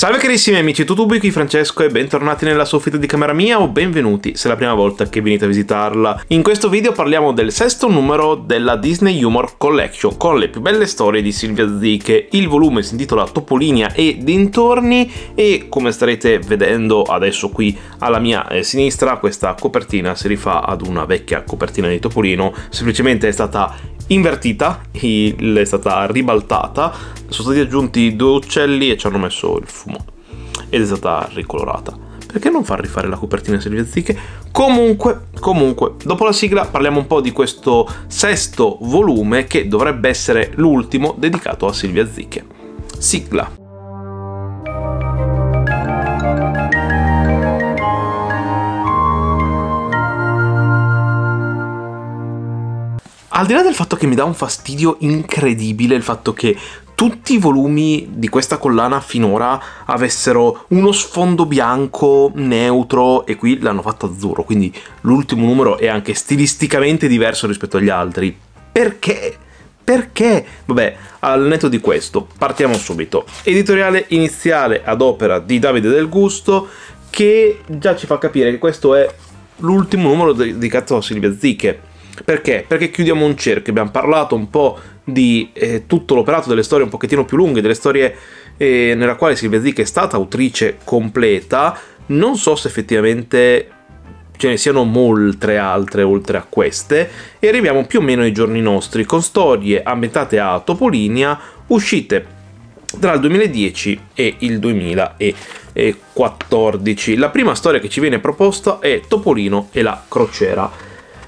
Salve carissimi amici tutubi, qui Francesco e bentornati nella soffitta di camera mia o benvenuti se è la prima volta che venite a visitarla. In questo video parliamo del sesto numero della Disney Humor Collection con le più belle storie di Silvia Zicche. Il volume si intitola Topolinia e dintorni e come starete vedendo adesso qui alla mia eh, sinistra questa copertina si rifà ad una vecchia copertina di Topolino, semplicemente è stata invertita, è stata ribaltata, sono stati aggiunti due uccelli e ci hanno messo il fumo ed è stata ricolorata. Perché non far rifare la copertina se Silvia zicche? Comunque, comunque, dopo la sigla parliamo un po' di questo sesto volume che dovrebbe essere l'ultimo dedicato a Silvia Zicche. Sigla. al di là del fatto che mi dà un fastidio incredibile il fatto che tutti i volumi di questa collana finora avessero uno sfondo bianco neutro e qui l'hanno fatto azzurro, quindi l'ultimo numero è anche stilisticamente diverso rispetto agli altri. Perché? Perché? Vabbè, al netto di questo, partiamo subito. Editoriale iniziale ad opera di Davide Del Gusto che già ci fa capire che questo è l'ultimo numero dedicato a Silvia Zicche perché? Perché chiudiamo un cerchio, abbiamo parlato un po' di eh, tutto l'operato delle storie un pochettino più lunghe, delle storie eh, nella quale Silvia Zic è stata autrice completa, non so se effettivamente ce ne siano molte altre oltre a queste, e arriviamo più o meno ai giorni nostri, con storie ambientate a Topolinia, uscite tra il 2010 e il 2014. La prima storia che ci viene proposta è Topolino e la crociera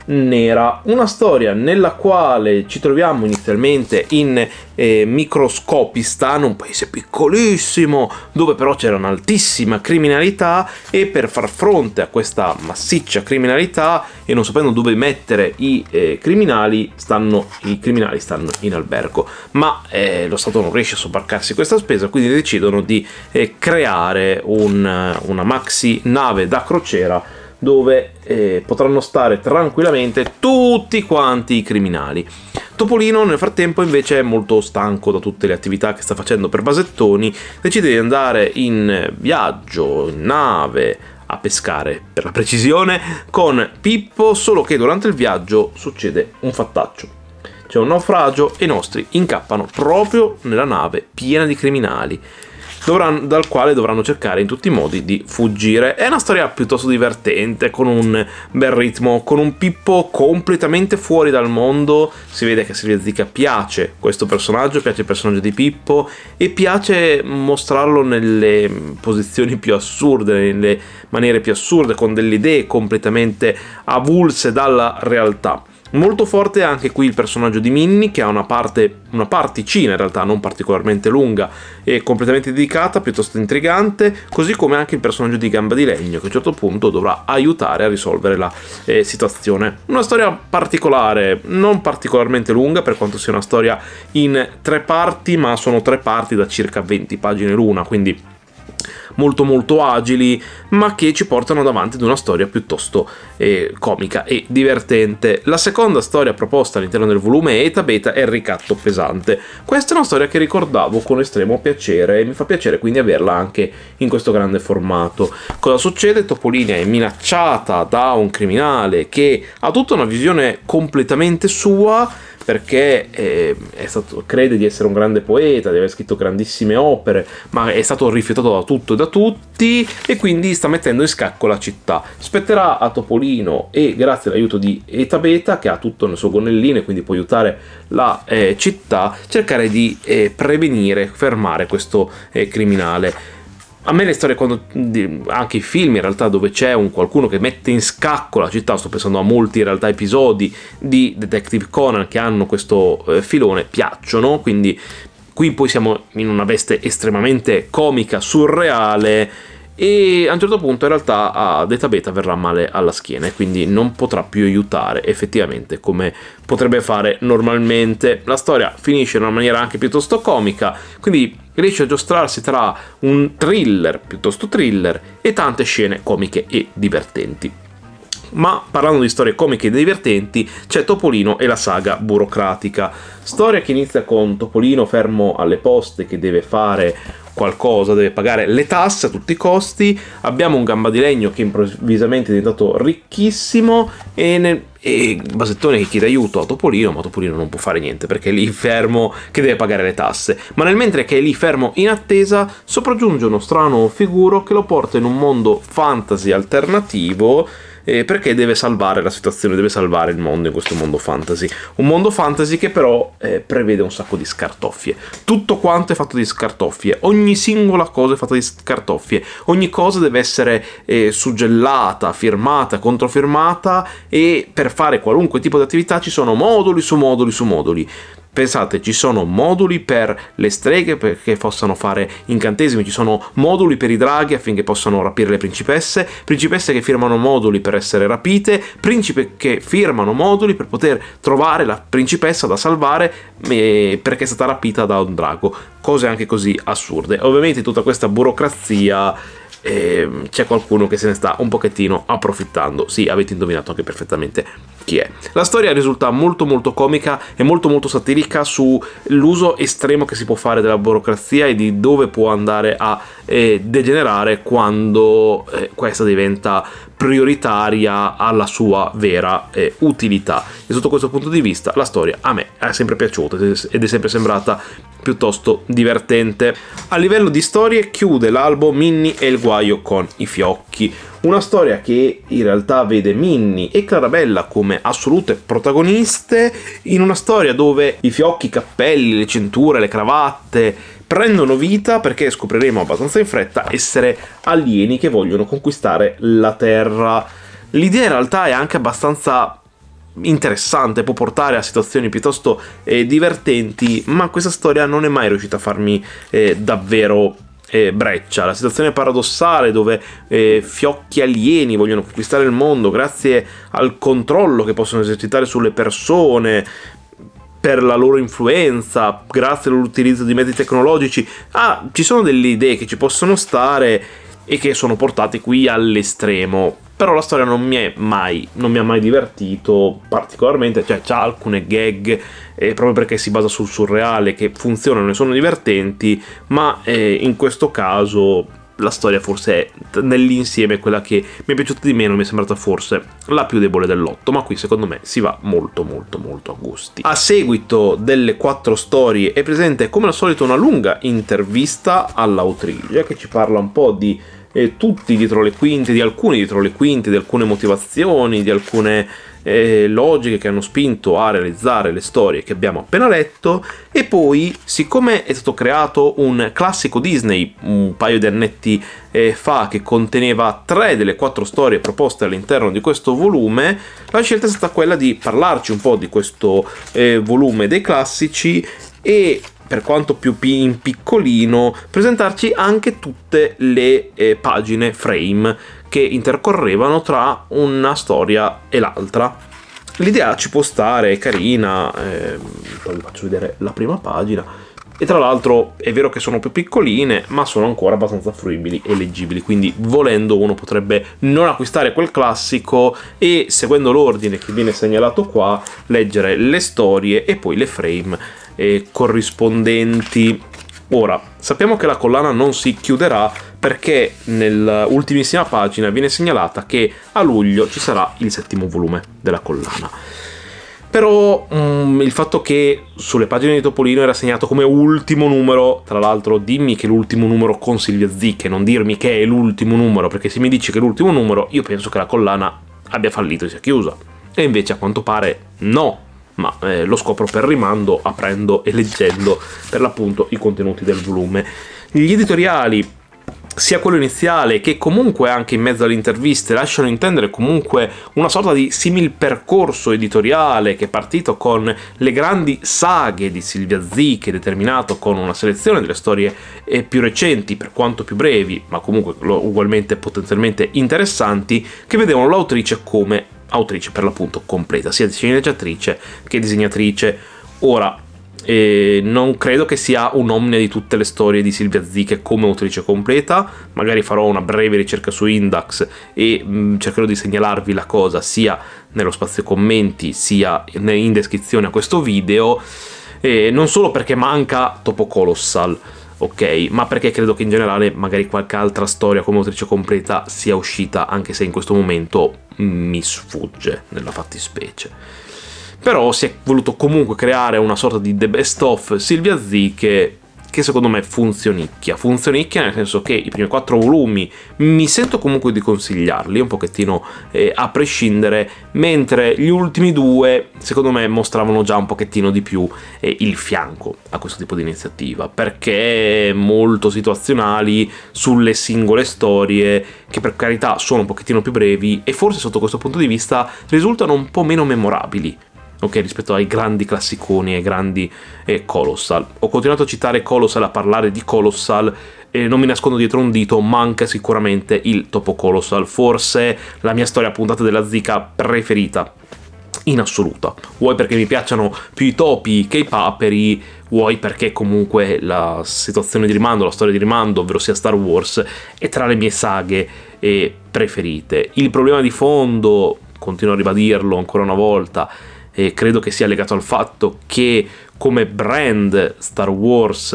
nera, una storia nella quale ci troviamo inizialmente in eh, Microscopistan, un paese piccolissimo, dove però c'era un'altissima criminalità e per far fronte a questa massiccia criminalità e non sapendo dove mettere i, eh, criminali, stanno, i criminali, stanno, in albergo. Ma eh, lo Stato non riesce a sobbarcarsi questa spesa, quindi decidono di eh, creare un, una maxi nave da crociera dove eh, potranno stare tranquillamente tutti quanti i criminali. Topolino nel frattempo invece è molto stanco da tutte le attività che sta facendo per Basettoni, decide di andare in viaggio, in nave, a pescare per la precisione, con Pippo, solo che durante il viaggio succede un fattaccio. C'è un naufragio e i nostri incappano proprio nella nave piena di criminali dovranno, dal quale dovranno cercare in tutti i modi di fuggire. È una storia piuttosto divertente, con un bel ritmo, con un Pippo completamente fuori dal mondo. Si vede che Silvia Zica piace questo personaggio, piace il personaggio di Pippo e piace mostrarlo nelle posizioni più assurde, nelle maniere più assurde, con delle idee completamente avulse dalla realtà. Molto forte anche qui il personaggio di Minnie che ha una parte, una particina in realtà non particolarmente lunga e completamente dedicata, piuttosto intrigante, così come anche il personaggio di Gamba di Legno che a un certo punto dovrà aiutare a risolvere la eh, situazione. Una storia particolare, non particolarmente lunga per quanto sia una storia in tre parti, ma sono tre parti da circa 20 pagine l'una, quindi molto molto agili, ma che ci portano davanti ad una storia piuttosto eh, comica e divertente. La seconda storia proposta all'interno del volume è Eta Beta e il ricatto pesante. Questa è una storia che ricordavo con estremo piacere e mi fa piacere quindi averla anche in questo grande formato. Cosa succede? Topolina è minacciata da un criminale che ha tutta una visione completamente sua perché è, eh, è stato, crede di essere un grande poeta, di aver scritto grandissime opere, ma è stato rifiutato da tutto e da tutti e quindi sta mettendo in scacco la città. Spetterà a Topolino e grazie all'aiuto di Eta Beta, che ha tutto nel suo gonnellino e quindi può aiutare la eh, città, cercare di eh, prevenire, fermare questo eh, criminale a me le storie, quando, anche i film in realtà, dove c'è un qualcuno che mette in scacco la città, sto pensando a molti in realtà episodi di Detective Conan che hanno questo eh, filone, piacciono, quindi qui poi siamo in una veste estremamente comica, surreale, e a un certo punto in realtà a Data Beta verrà male alla schiena e quindi non potrà più aiutare effettivamente come potrebbe fare normalmente. La storia finisce in una maniera anche piuttosto comica, quindi che riesce a giostrarsi tra un thriller, piuttosto thriller, e tante scene comiche e divertenti. Ma parlando di storie comiche e divertenti, c'è Topolino e la saga burocratica. Storia che inizia con Topolino fermo alle poste che deve fare qualcosa, deve pagare le tasse a tutti i costi. Abbiamo un gamba di legno che improvvisamente è diventato ricchissimo e nel e Basettone che chiede aiuto a Topolino, ma Topolino non può fare niente perché è lì fermo che deve pagare le tasse. Ma nel mentre che è lì fermo in attesa, sopraggiunge uno strano figuro che lo porta in un mondo fantasy alternativo eh, perché deve salvare la situazione, deve salvare il mondo in questo mondo fantasy. Un mondo fantasy che però eh, prevede un sacco di scartoffie. Tutto quanto è fatto di scartoffie, ogni singola cosa è fatta di scartoffie, ogni cosa deve essere eh, suggellata, firmata, controfirmata e per fare qualunque tipo di attività ci sono moduli su moduli su moduli. Pensate, ci sono moduli per le streghe perché possano fare incantesimi, ci sono moduli per i draghi affinché possano rapire le principesse, principesse che firmano moduli per essere rapite, principe che firmano moduli per poter trovare la principessa da salvare perché è stata rapita da un drago. Cose anche così assurde. Ovviamente tutta questa burocrazia eh, c'è qualcuno che se ne sta un pochettino approfittando. Sì, avete indovinato anche perfettamente chi è. La storia risulta molto molto comica e molto molto satirica sull'uso estremo che si può fare della burocrazia e di dove può andare a eh, degenerare quando eh, questa diventa prioritaria alla sua vera eh, utilità. E sotto questo punto di vista la storia a me è sempre piaciuta ed è sempre sembrata piuttosto divertente. A livello di storie chiude l'albo Minnie e il guaio con i fiocchi. Una storia che in realtà vede Minnie e Clarabella come assolute protagoniste in una storia dove i fiocchi, i cappelli, le cinture, le cravatte prendono vita perché scopriremo abbastanza in fretta essere alieni che vogliono conquistare la Terra. L'idea in realtà è anche abbastanza interessante, può portare a situazioni piuttosto eh, divertenti, ma questa storia non è mai riuscita a farmi eh, davvero eh, breccia. La situazione paradossale dove eh, fiocchi alieni vogliono conquistare il mondo grazie al controllo che possono esercitare sulle persone, per la loro influenza, grazie all'utilizzo di mezzi tecnologici. Ah, ci sono delle idee che ci possono stare e che sono portate qui all'estremo. Però la storia non mi, è mai, non mi ha mai divertito particolarmente, cioè ha alcune gag eh, proprio perché si basa sul surreale che funzionano e sono divertenti, ma eh, in questo caso la storia forse è nell'insieme quella che mi è piaciuta di meno, mi è sembrata forse la più debole del lotto, ma qui secondo me si va molto molto molto a gusti. A seguito delle quattro storie è presente come al solito una lunga intervista all'autrice che ci parla un po' di eh, tutti dietro le quinte, di alcuni dietro le quinte, di alcune motivazioni, di alcune eh, logiche che hanno spinto a realizzare le storie che abbiamo appena letto e poi siccome è stato creato un classico Disney un paio di annetti eh, fa che conteneva tre delle quattro storie proposte all'interno di questo volume, la scelta è stata quella di parlarci un po' di questo eh, volume dei classici e per quanto più in piccolino, presentarci anche tutte le eh, pagine frame che intercorrevano tra una storia e l'altra. L'idea ci può stare, è carina, eh, poi vi faccio vedere la prima pagina. E tra l'altro è vero che sono più piccoline, ma sono ancora abbastanza fruibili e leggibili, quindi volendo uno potrebbe non acquistare quel classico e seguendo l'ordine che viene segnalato qua, leggere le storie e poi le frame eh, corrispondenti. Ora, sappiamo che la collana non si chiuderà perché nell'ultimissima pagina viene segnalata che a luglio ci sarà il settimo volume della collana. Però mh, mm, il fatto che sulle pagine di Topolino era segnato come ultimo numero, tra l'altro dimmi che è l'ultimo numero con Silvia Zicche, non dirmi che è l'ultimo numero, perché se mi dici che è l'ultimo numero, io penso che la collana abbia fallito e sia chiusa. E invece a quanto pare no, ma eh, lo scopro per rimando aprendo e leggendo per l'appunto i contenuti del volume. Gli editoriali sia quello iniziale che comunque anche in mezzo alle interviste lasciano intendere comunque una sorta di simil percorso editoriale che è partito con le grandi saghe di Silvia Zicchi, determinato con una selezione delle storie eh, più recenti, per quanto più brevi, ma comunque ugualmente potenzialmente interessanti, che vedevano l'autrice come autrice per l'appunto completa, sia sceneggiatrice che disegnatrice. Ora, e non credo che sia un omne di tutte le storie di Silvia Zicche come autrice completa. Magari farò una breve ricerca su Index e mh, mm, cercherò di segnalarvi la cosa sia nello spazio commenti sia in descrizione a questo video. E non solo perché manca Topo Colossal, ok, ma perché credo che in generale magari qualche altra storia come autrice completa sia uscita, anche se in questo momento mm, mi sfugge nella fattispecie però si è voluto comunque creare una sorta di The Best of Silvia Z che, che secondo me funzionicchia. Funzionicchia nel senso che i primi quattro volumi mi sento comunque di consigliarli un pochettino eh, a prescindere, mentre gli ultimi due secondo me mostravano già un pochettino di più eh, il fianco a questo tipo di iniziativa, perché molto situazionali sulle singole storie che per carità sono un pochettino più brevi e forse sotto questo punto di vista risultano un po' meno memorabili ok? Rispetto ai grandi classiconi, ai grandi eh, Colossal. Ho continuato a citare Colossal, a parlare di Colossal, e non mi nascondo dietro un dito, manca sicuramente il Topo Colossal, forse la mia storia puntata della Zika preferita in assoluta. Vuoi perché mi piacciono più i topi che i paperi, vuoi perché comunque la situazione di rimando, la storia di rimando, ovvero sia Star Wars, è tra le mie saghe preferite. Il problema di fondo, continuo a ribadirlo ancora una volta, e credo che sia legato al fatto che come brand Star Wars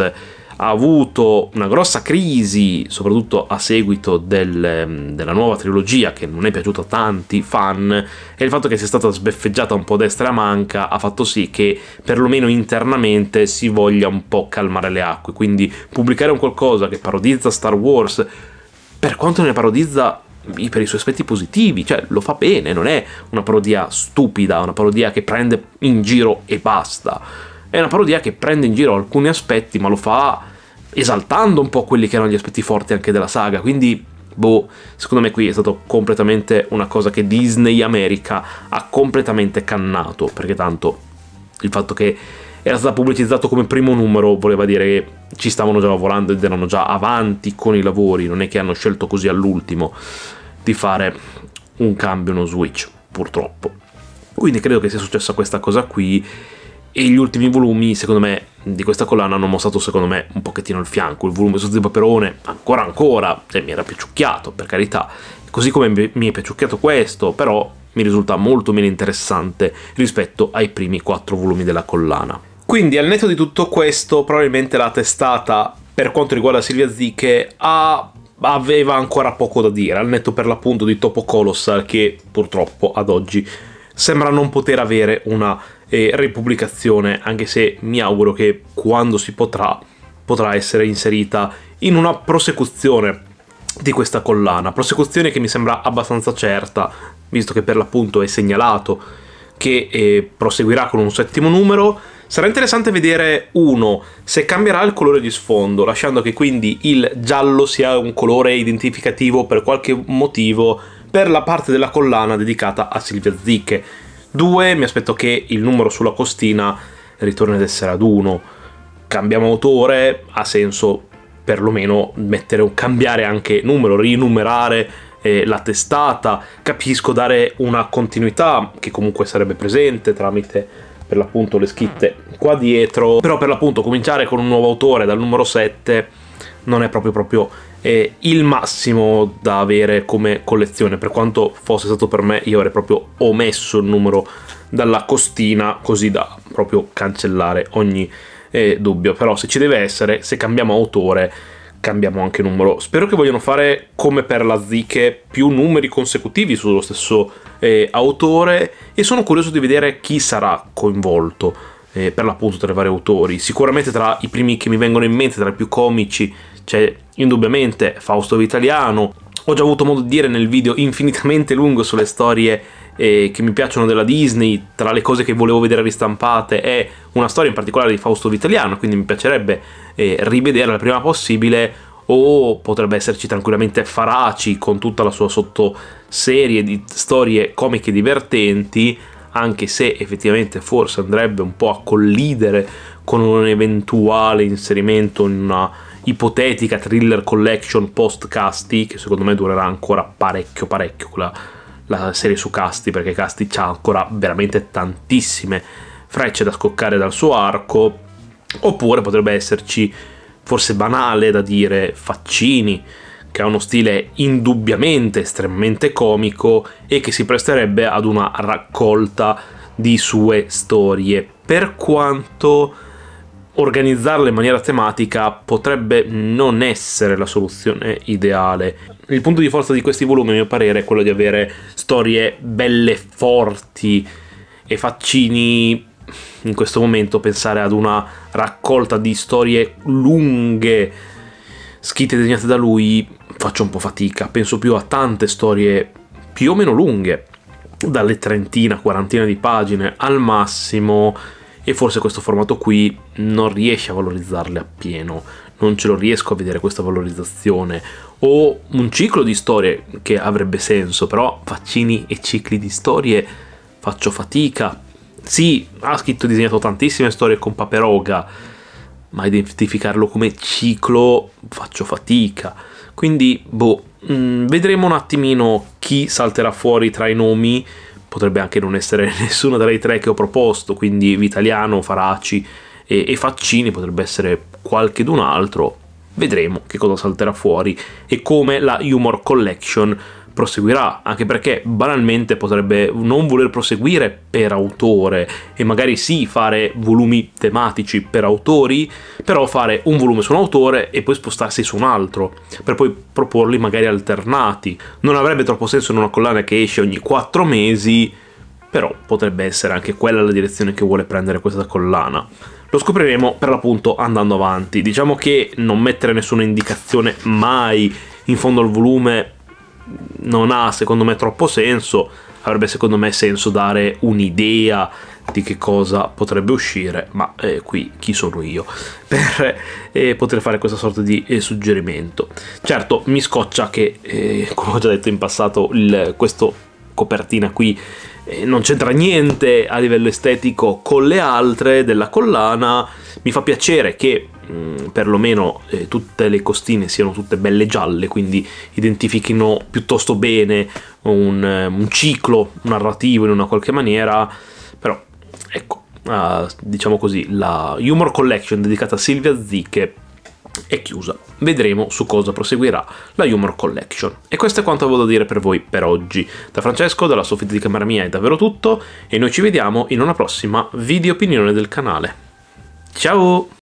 ha avuto una grossa crisi, soprattutto a seguito del, ehm, della nuova trilogia che non è piaciuta a tanti fan, e il fatto che sia stata sbeffeggiata un po' destra e a manca ha fatto sì che perlomeno internamente si voglia un po' calmare le acque, quindi pubblicare un qualcosa che parodizza Star Wars, per quanto ne parodizza per i suoi aspetti positivi, cioè lo fa bene, non è una parodia stupida, una parodia che prende in giro e basta. È una parodia che prende in giro alcuni aspetti, ma lo fa esaltando un po' quelli che erano gli aspetti forti anche della saga, quindi boh, secondo me qui è stato completamente una cosa che Disney America ha completamente cannato, perché tanto il fatto che era stato pubblicizzato come primo numero voleva dire che ci stavano già lavorando ed erano già avanti con i lavori, non è che hanno scelto così all'ultimo di fare un cambio, uno switch, purtroppo. Quindi credo che sia successa questa cosa qui e gli ultimi volumi, secondo me, di questa collana hanno mostrato, secondo me, un pochettino il fianco. Il volume sotto di Paperone, ancora ancora, e mi era piaciucchiato, per carità. Così come mi è piaciucchiato questo, però mi risulta molto meno interessante rispetto ai primi quattro volumi della collana. Quindi al netto di tutto questo, probabilmente la testata per quanto riguarda Silvia Zicche ha aveva ancora poco da dire, al netto per l'appunto di Topo Colossal che purtroppo ad oggi sembra non poter avere una eh, ripubblicazione, anche se mi auguro che quando si potrà potrà essere inserita in una prosecuzione di questa collana, prosecuzione che mi sembra abbastanza certa, visto che per l'appunto è segnalato che eh, proseguirà con un settimo numero Sarà interessante vedere, uno, se cambierà il colore di sfondo, lasciando che quindi il giallo sia un colore identificativo per qualche motivo per la parte della collana dedicata a Silvia Zicche. 2. mi aspetto che il numero sulla costina ritorni ad essere ad 1. Cambiamo autore, ha senso perlomeno mettere, cambiare anche numero, rinumerare eh, la testata. Capisco dare una continuità che comunque sarebbe presente tramite per l'appunto le scritte qua dietro, però per l'appunto cominciare con un nuovo autore dal numero 7 non è proprio, proprio eh, il massimo da avere come collezione, per quanto fosse stato per me io avrei proprio omesso il numero dalla costina così da proprio cancellare ogni eh, dubbio, però se ci deve essere, se cambiamo autore cambiamo anche numero. Spero che vogliano fare, come per la Zike, più numeri consecutivi sullo stesso eh, autore e sono curioso di vedere chi sarà coinvolto eh, per l'appunto tra i vari autori. Sicuramente tra i primi che mi vengono in mente, tra i più comici, c'è indubbiamente Fausto Vitaliano. Ho già avuto modo di dire nel video infinitamente lungo sulle storie eh, che mi piacciono della Disney, tra le cose che volevo vedere ristampate, è una storia in particolare di Fausto Vitaliano, quindi mi piacerebbe eh, rivederla il prima possibile o potrebbe esserci tranquillamente Faraci con tutta la sua sottoserie di storie comiche divertenti, anche se effettivamente forse andrebbe un po' a collidere con un eventuale inserimento in una ipotetica thriller collection post-casti che secondo me durerà ancora parecchio parecchio quella la serie su Casti, perché Casti ha ancora veramente tantissime frecce da scoccare dal suo arco, oppure potrebbe esserci, forse banale da dire, Faccini, che ha uno stile indubbiamente estremamente comico e che si presterebbe ad una raccolta di sue storie, per quanto organizzarle in maniera tematica potrebbe non essere la soluzione ideale. Il punto di forza di questi volumi, a mio parere, è quello di avere storie belle, forti e faccini in questo momento pensare ad una raccolta di storie lunghe scritte e disegnate da lui faccio un po' fatica, penso più a tante storie più o meno lunghe, dalle trentina, quarantina di pagine al massimo e forse questo formato qui non riesce a valorizzarle appieno, non ce lo riesco a vedere questa valorizzazione o un ciclo di storie che avrebbe senso, però faccini e cicli di storie faccio fatica. Sì, ha scritto e disegnato tantissime storie con Paperoga, ma identificarlo come ciclo faccio fatica. Quindi, boh, mm, vedremo un attimino chi salterà fuori tra i nomi potrebbe anche non essere nessuno tra i tre che ho proposto, quindi Vitaliano, Faraci e, e Faccini, potrebbe essere qualche d'un altro, vedremo che cosa salterà fuori e come la Humor Collection proseguirà, anche perché banalmente potrebbe non voler proseguire per autore e magari sì fare volumi tematici per autori, però fare un volume su un autore e poi spostarsi su un altro, per poi proporli magari alternati. Non avrebbe troppo senso in una collana che esce ogni 4 mesi, però potrebbe essere anche quella la direzione che vuole prendere questa collana. Lo scopriremo per l'appunto andando avanti. Diciamo che non mettere nessuna indicazione mai in fondo al volume non ha secondo me troppo senso, avrebbe secondo me senso dare un'idea di che cosa potrebbe uscire, ma eh, qui chi sono io per eh, poter fare questa sorta di eh, suggerimento. Certo, mi scoccia che, eh, come ho già detto in passato, il, questo copertina qui eh, non c'entra niente a livello estetico con le altre della collana. Mi fa piacere che mh, mm, perlomeno eh, tutte le costine siano tutte belle gialle, quindi identifichino piuttosto bene un, eh, un ciclo narrativo in una qualche maniera, però ecco, uh, diciamo così, la Humor Collection dedicata a Silvia Zicche è chiusa. Vedremo su cosa proseguirà la Humor Collection. E questo è quanto avevo da dire per voi per oggi. Da Francesco, dalla soffitta di camera mia è davvero tutto e noi ci vediamo in una prossima video opinione del canale. Ciao!